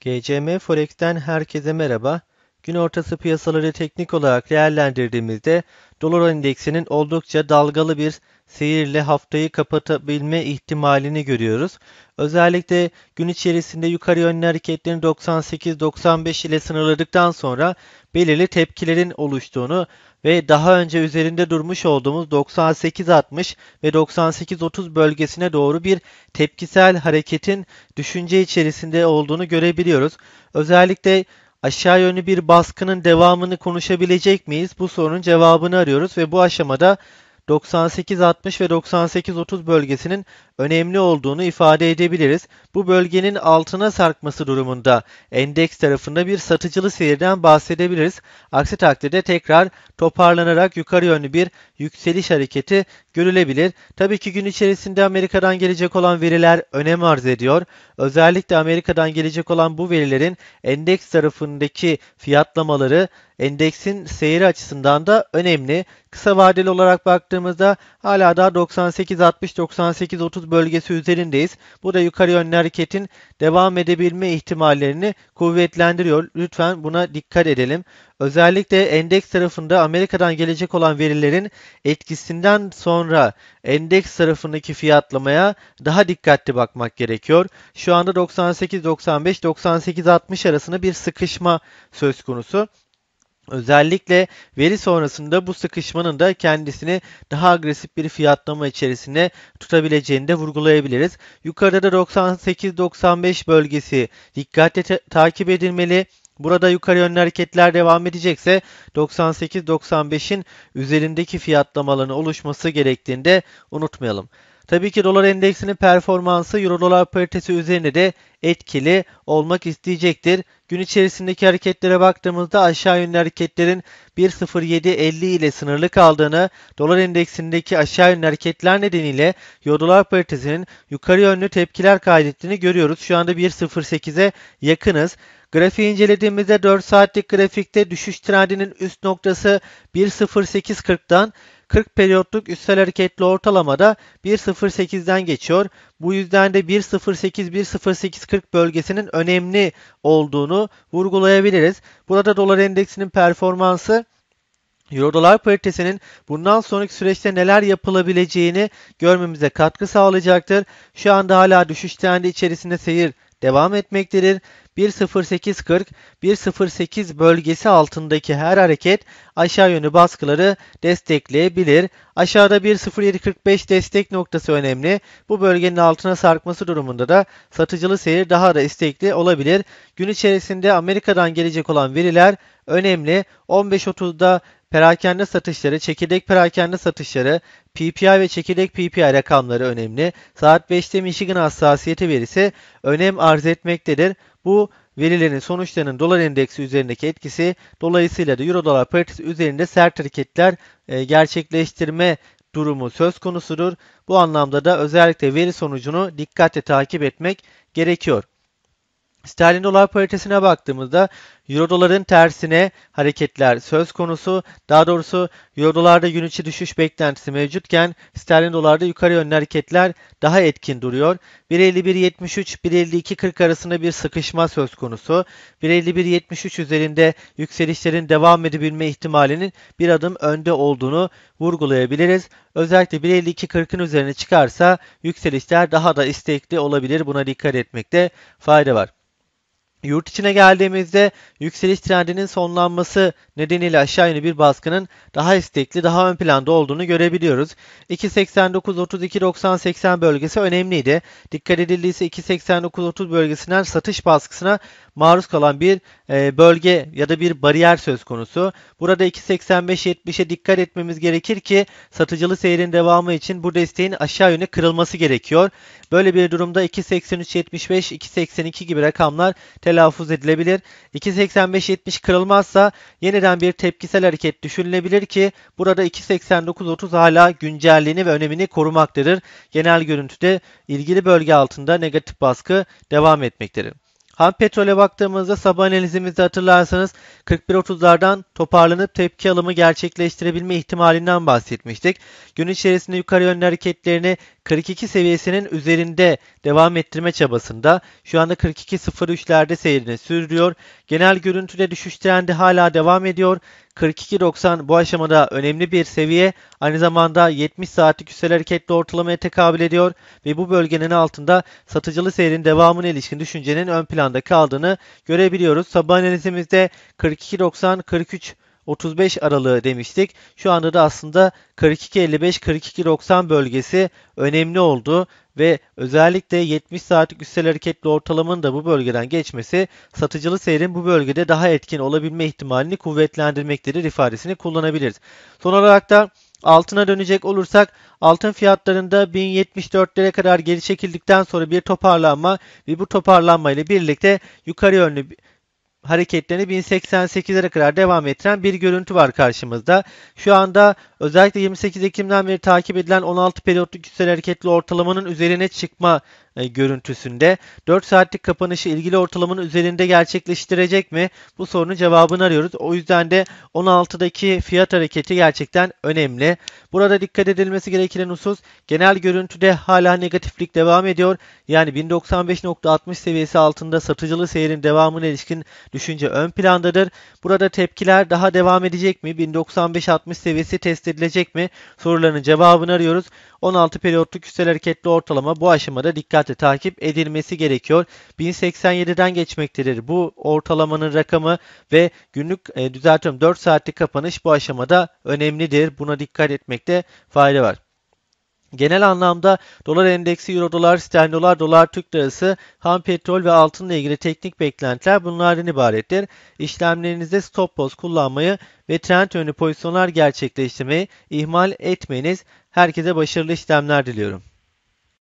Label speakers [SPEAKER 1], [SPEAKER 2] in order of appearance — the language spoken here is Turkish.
[SPEAKER 1] GCM Forex'ten herkese merhaba. Gün ortası piyasaları teknik olarak değerlendirdiğimizde dolar endeksinin oldukça dalgalı bir seyirle haftayı kapatabilme ihtimalini görüyoruz. Özellikle gün içerisinde yukarı yönlü hareketlerin 98-95 ile sınırladıktan sonra belirli tepkilerin oluştuğunu ve daha önce üzerinde durmuş olduğumuz 98-60 ve 98-30 bölgesine doğru bir tepkisel hareketin düşünce içerisinde olduğunu görebiliyoruz. Özellikle Aşağı yönlü bir baskının devamını konuşabilecek miyiz? Bu sorunun cevabını arıyoruz ve bu aşamada 98-60 ve 98-30 bölgesinin önemli olduğunu ifade edebiliriz. Bu bölgenin altına sarkması durumunda endeks tarafında bir satıcılı seyirden bahsedebiliriz. Aksi takdirde tekrar toparlanarak yukarı yönlü bir yükseliş hareketi görülebilir. Tabii ki gün içerisinde Amerika'dan gelecek olan veriler önem arz ediyor. Özellikle Amerika'dan gelecek olan bu verilerin endeks tarafındaki fiyatlamaları Endeksin seyri açısından da önemli. Kısa vadeli olarak baktığımızda hala daha 98-60-98-30 bölgesi üzerindeyiz. Bu da yukarı yönlü hareketin devam edebilme ihtimallerini kuvvetlendiriyor. Lütfen buna dikkat edelim. Özellikle endeks tarafında Amerika'dan gelecek olan verilerin etkisinden sonra endeks tarafındaki fiyatlamaya daha dikkatli bakmak gerekiyor. Şu anda 98-95-98-60 arasında bir sıkışma söz konusu. Özellikle veri sonrasında bu sıkışmanın da kendisini daha agresif bir fiyatlama içerisine tutabileceğini de vurgulayabiliriz. Yukarıda da 98-95 bölgesi dikkatle ta takip edilmeli. Burada yukarı yönlü hareketler devam edecekse 98-95'in üzerindeki fiyatlamaların oluşması gerektiğini de unutmayalım. Tabii ki dolar endeksinin performansı euro dolar paritesi üzerinde de etkili olmak isteyecektir. Gün içerisindeki hareketlere baktığımızda aşağı yönlü hareketlerin 1.07.50 ile sınırlı kaldığını, dolar endeksindeki aşağı yönlü hareketler nedeniyle euro dolar paritesinin yukarı yönlü tepkiler kaydettiğini görüyoruz. Şu anda 1.08'e yakınız. Grafiği incelediğimizde 4 saatlik grafikte düşüş trendinin üst noktası 1.08.40'dan 40 periyotluk üstel hareketli ortalamada 1.08'den geçiyor. Bu yüzden de 1.08-1.08.40 bölgesinin önemli olduğunu vurgulayabiliriz. Burada dolar endeksinin performansı Euro dolar paritesinin bundan sonraki süreçte neler yapılabileceğini görmemize katkı sağlayacaktır. Şu anda hala düşüş trendi içerisinde seyir devam etmektedir. 1.08.40, 1.08 bölgesi altındaki her hareket aşağı yönlü baskıları destekleyebilir. Aşağıda 1.07.45 destek noktası önemli. Bu bölgenin altına sarkması durumunda da satıcılı seyir daha da istekli olabilir. Gün içerisinde Amerika'dan gelecek olan veriler önemli. 15.30'da perakende satışları, çekirdek perakende satışları, PPI ve çekirdek PPI rakamları önemli. Saat 5'te Michigan hassasiyeti verisi önem arz etmektedir. Bu verilerin sonuçlarının dolar endeksi üzerindeki etkisi dolayısıyla da euro dolar paritesi üzerinde sert hareketler e, gerçekleştirme durumu söz konusudur. Bu anlamda da özellikle veri sonucunu dikkatle takip etmek gerekiyor. Sterlin dolar paritesine baktığımızda Euro doların tersine hareketler söz konusu. Daha doğrusu Euro dolarda gün içi düşüş beklentisi mevcutken sterlin dolarda yukarı yönlü hareketler daha etkin duruyor. 1.51.73 1.52.40 arasında bir sıkışma söz konusu. 1.51.73 üzerinde yükselişlerin devam edebilme ihtimalinin bir adım önde olduğunu vurgulayabiliriz. Özellikle 1.52.40'ın üzerine çıkarsa yükselişler daha da istekli olabilir. Buna dikkat etmekte fayda var. Yurt içine geldiğimizde yükseliş trendinin sonlanması nedeniyle aşağı yönlü bir baskının daha istekli, daha ön planda olduğunu görebiliyoruz. 2.89-32.90-80 bölgesi önemliydi. Dikkat edildiyse 2.89-30 bölgesinden satış baskısına maruz kalan bir e, bölge ya da bir bariyer söz konusu. Burada 2.85-70'e dikkat etmemiz gerekir ki satıcılı seyrin devamı için bu desteğin aşağı yönlü kırılması gerekiyor. Böyle bir durumda 2.83-75, 2.82 gibi rakamlar telaffuz edilebilir. 2.85.70 kırılmazsa yeniden bir tepkisel hareket düşünülebilir ki burada 2.89.30 hala güncelliğini ve önemini korumaktadır. Genel görüntüde ilgili bölge altında negatif baskı devam etmektedir. Ham petrole baktığımızda sabah analizimizde hatırlarsanız 41.30'lardan toparlanıp tepki alımı gerçekleştirebilme ihtimalinden bahsetmiştik. Gün içerisinde yukarı yönlü hareketlerini 42 seviyesinin üzerinde devam ettirme çabasında. Şu anda 42.03'lerde seyrini sürdürüyor. Genel görüntüde düşüş trendi hala devam ediyor. 42.90 bu aşamada önemli bir seviye. Aynı zamanda 70 saatlik üstel hareketli ortalamaya tekabül ediyor ve bu bölgenin altında satıcılı seyrin devamına ilişkin düşüncenin ön planda kaldığını görebiliyoruz. Sabah analizimizde 42.90 43 35 aralığı demiştik. Şu anda da aslında 42.55-42.90 bölgesi önemli oldu ve özellikle 70 saatlik üstel hareketli ortalamanın da bu bölgeden geçmesi satıcılı seyrin bu bölgede daha etkin olabilme ihtimalini kuvvetlendirmektedir ifadesini kullanabiliriz. Son olarak da Altına dönecek olursak altın fiyatlarında 1074'lere kadar geri çekildikten sonra bir toparlanma ve bu toparlanma ile birlikte yukarı yönlü hareketlerini 1088'lere kadar devam ettiren bir görüntü var karşımızda. Şu anda özellikle 28 Ekim'den beri takip edilen 16 periyotlu kütsel hareketli ortalamanın üzerine çıkma e, görüntüsünde. 4 saatlik kapanışı ilgili ortalamanın üzerinde gerçekleştirecek mi? Bu sorunun cevabını arıyoruz. O yüzden de 16'daki fiyat hareketi gerçekten önemli. Burada dikkat edilmesi gereken husus genel görüntüde hala negatiflik devam ediyor. Yani 1095.60 seviyesi altında satıcılı seyirin devamına ilişkin düşünce ön plandadır. Burada tepkiler daha devam edecek mi? 1095.60 seviyesi test edilecek mi? Soruların cevabını arıyoruz. 16 periyotlu küsel hareketli ortalama bu aşamada dikkat saatte takip edilmesi gerekiyor. 1087'den geçmektedir bu ortalamanın rakamı ve günlük e, düzeltiyorum 4 saatlik kapanış bu aşamada önemlidir. Buna dikkat etmekte fayda var. Genel anlamda dolar endeksi, euro dolar, sterlin dolar, dolar Türk lirası, ham petrol ve altınla ilgili teknik beklentiler bunlardan ibarettir. İşlemlerinizde stop loss kullanmayı ve trend yönlü pozisyonlar gerçekleştirmeyi ihmal etmeyiniz. Herkese başarılı işlemler diliyorum.